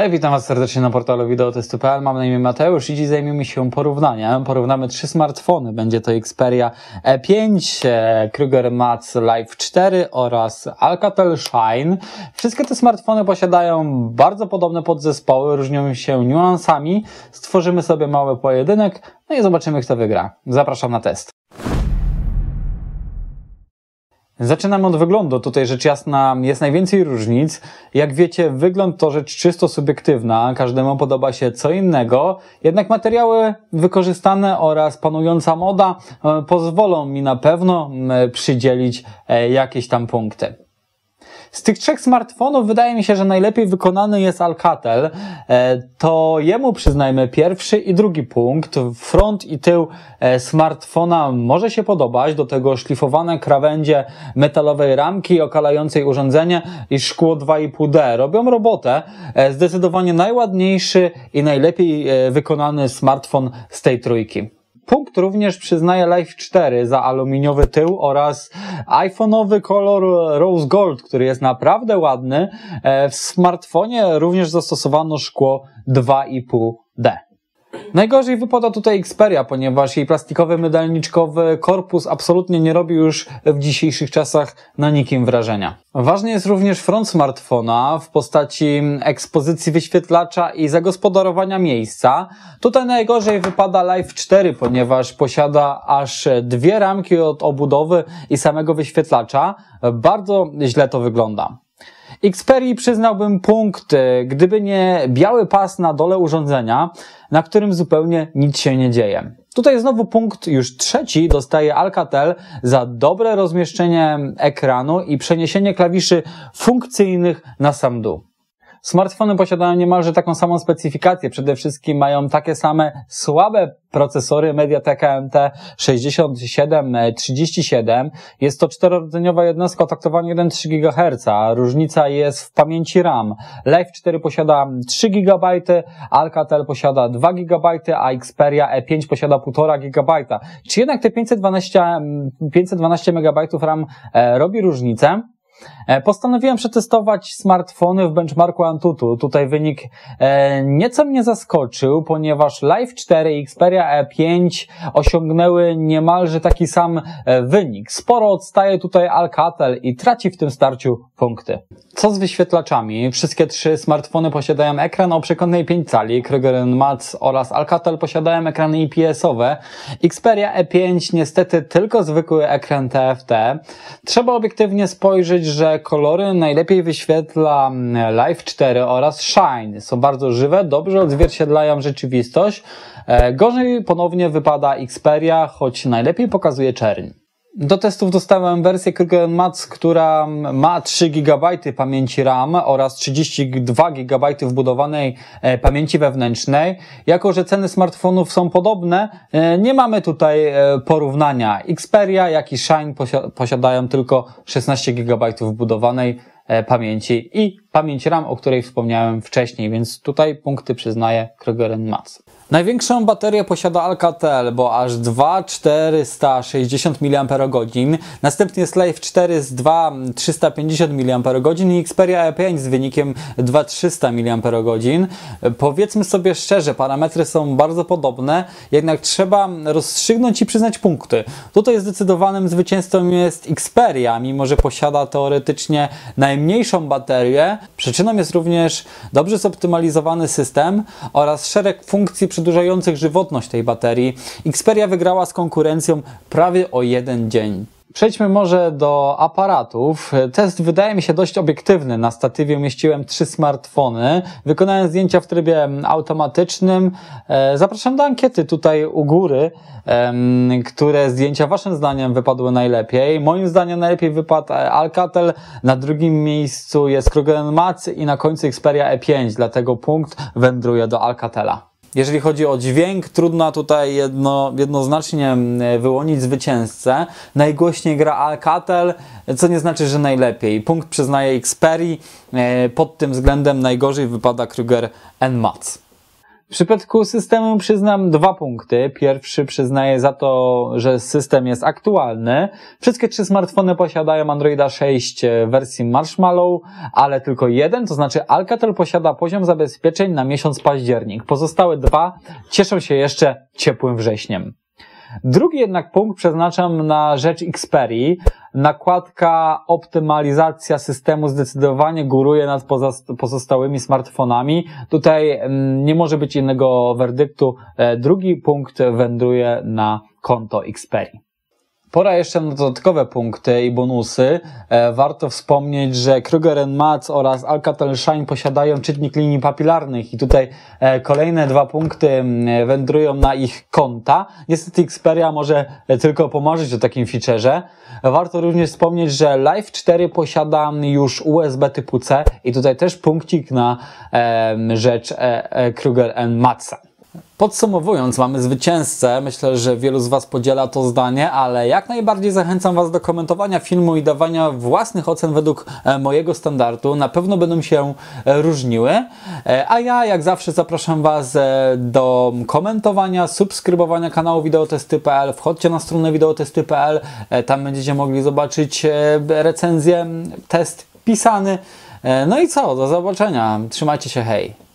Hej, witam Was serdecznie na portalu wideotesty.pl. Mam na imię Mateusz i dziś zajmiemy się porównaniem. Porównamy trzy smartfony. Będzie to Xperia E5, e, Kruger Mats Live 4 oraz Alcatel Shine. Wszystkie te smartfony posiadają bardzo podobne podzespoły, różnią się niuansami. Stworzymy sobie mały pojedynek, no i zobaczymy kto wygra. Zapraszam na test. Zaczynam od wyglądu. Tutaj rzecz jasna jest najwięcej różnic. Jak wiecie, wygląd to rzecz czysto subiektywna. Każdemu podoba się co innego. Jednak materiały wykorzystane oraz panująca moda e, pozwolą mi na pewno przydzielić e, jakieś tam punkty. Z tych trzech smartfonów wydaje mi się, że najlepiej wykonany jest Alcatel. E, to jemu przyznajmy pierwszy i drugi punkt. Front i tył e, smartfona może się podobać, do tego szlifowane krawędzie metalowej ramki okalającej urządzenie i szkło 2,5D. Robią robotę. E, zdecydowanie najładniejszy i najlepiej wykonany smartfon z tej trójki. Punkt również przyznaje Life 4 za aluminiowy tył oraz iPhone'owy kolor Rose Gold, który jest naprawdę ładny. E, w smartfonie również zastosowano szkło 2,5D. Najgorzej wypada tutaj Xperia, ponieważ jej plastikowy, medalniczkowy korpus absolutnie nie robi już w dzisiejszych czasach na nikim wrażenia. Ważny jest również front smartfona w postaci ekspozycji wyświetlacza i zagospodarowania miejsca. Tutaj najgorzej wypada Live 4, ponieważ posiada aż dwie ramki od obudowy i samego wyświetlacza. Bardzo źle to wygląda. Xperii przyznałbym punkt, gdyby nie biały pas na dole urządzenia, na którym zupełnie nic się nie dzieje. Tutaj znowu punkt już trzeci dostaje Alcatel za dobre rozmieszczenie ekranu i przeniesienie klawiszy funkcyjnych na sam dół. Smartfony posiadają niemalże taką samą specyfikację. Przede wszystkim mają takie same słabe procesory MediaTek MT6737. E, jest to czterorodzeniowa jednostka o taktowaniu 1,3 GHz. Różnica jest w pamięci RAM. Life 4 posiada 3 GB, Alcatel posiada 2 GB, a Xperia E5 posiada 1,5 GB. Czy jednak te 512, 512 MB RAM e, robi różnicę? E, postanowiłem przetestować smartfony w benchmarku Antutu. Tutaj wynik e, nieco mnie zaskoczył, ponieważ Live 4 i Xperia E5 osiągnęły niemalże taki sam e, wynik. Sporo odstaje tutaj Alcatel i traci w tym starciu punkty. Co z wyświetlaczami? Wszystkie trzy smartfony posiadają ekran o przekątnej 5 cali. Krieger Mats oraz Alcatel posiadają ekrany IPS-owe. Xperia E5 niestety tylko zwykły ekran TFT. Trzeba obiektywnie spojrzeć, że kolory najlepiej wyświetla mm, Live 4 oraz Shine. Są bardzo żywe, dobrze odzwierciedlają rzeczywistość. E, gorzej ponownie wypada Xperia, choć najlepiej pokazuje czerń. Do testów dostałem wersję Kyrgen Mats, która ma 3 GB pamięci RAM oraz 32 GB wbudowanej e, pamięci wewnętrznej. Jako, że ceny smartfonów są podobne, e, nie mamy tutaj e, porównania. Xperia, jak i Shine posiadają tylko 16 GB wbudowanej pamięci i pamięć RAM, o której wspomniałem wcześniej, więc tutaj punkty przyznaje Krogeren Mac. Największą baterię posiada Alcatel, bo aż 2460 mAh, następnie jest Life 4 z 2350 mAh i Xperia E5 z wynikiem 2300 mAh. Powiedzmy sobie szczerze, parametry są bardzo podobne, jednak trzeba rozstrzygnąć i przyznać punkty. Tutaj zdecydowanym zwycięzcą jest Xperia, mimo że posiada teoretycznie najmniejszą baterię, Przyczyną jest również dobrze zoptymalizowany system oraz szereg funkcji przedłużających żywotność tej baterii. Xperia wygrała z konkurencją prawie o jeden dzień. Przejdźmy może do aparatów. Test wydaje mi się dość obiektywny. Na statywie umieściłem trzy smartfony. Wykonałem zdjęcia w trybie mm, automatycznym. E, zapraszam do ankiety tutaj u góry, które zdjęcia waszym zdaniem wypadły najlepiej. Moim zdaniem najlepiej wypadł e, Alcatel, na drugim miejscu jest Krogan Mac i na końcu Xperia E5, dlatego punkt wędruje do Alcatela. Jeżeli chodzi o dźwięk, trudno tutaj jedno, jednoznacznie mm, wyłonić zwycięzcę. Najgłośniej gra Alcatel, co nie znaczy, że najlepiej. Punkt przyznaje Xperi, e, pod tym względem najgorzej wypada Krüger Mats. W przypadku systemu przyznam dwa punkty. Pierwszy przyznaję za to, że system jest aktualny. Wszystkie trzy smartfony posiadają Androida 6 w e, wersji Marshmallow, ale tylko jeden, to znaczy Alcatel posiada poziom zabezpieczeń na miesiąc październik. Pozostałe dwa cieszą się jeszcze ciepłym wrześniem. Drugi jednak punkt przeznaczam na rzecz Xperii nakładka optymalizacja systemu zdecydowanie góruje nad pozostałymi smartfonami. Tutaj mm, nie może być innego werdyktu. E, drugi punkt wędruje na konto Xperia. Pora jeszcze na dodatkowe punkty i bonusy. E, warto wspomnieć, że Kruger Matz oraz Alcatel Shine posiadają czytnik linii papilarnych i tutaj e, kolejne dwa punkty wędrują na ich konta. Niestety Xperia może e, tylko pomarzyć o takim feature'ze. Warto również wspomnieć, że Live 4 posiada już USB typu C i tutaj też punkcik na rzecz Kruger Matza. Podsumowując, mamy zwycięzcę. Myślę, że wielu z Was podziela to zdanie, ale jak najbardziej zachęcam Was do komentowania filmu i dawania własnych ocen według e, mojego standardu. Na pewno będą się e, różniły. E, a ja, jak zawsze, zapraszam Was do komentowania, subskrybowania kanału wideotesty.pl. Wchodźcie na stronę wideotesty.pl, tam będziecie mogli zobaczyć recenzję, test pisany. No i co? Do zobaczenia. Trzymajcie się, hej.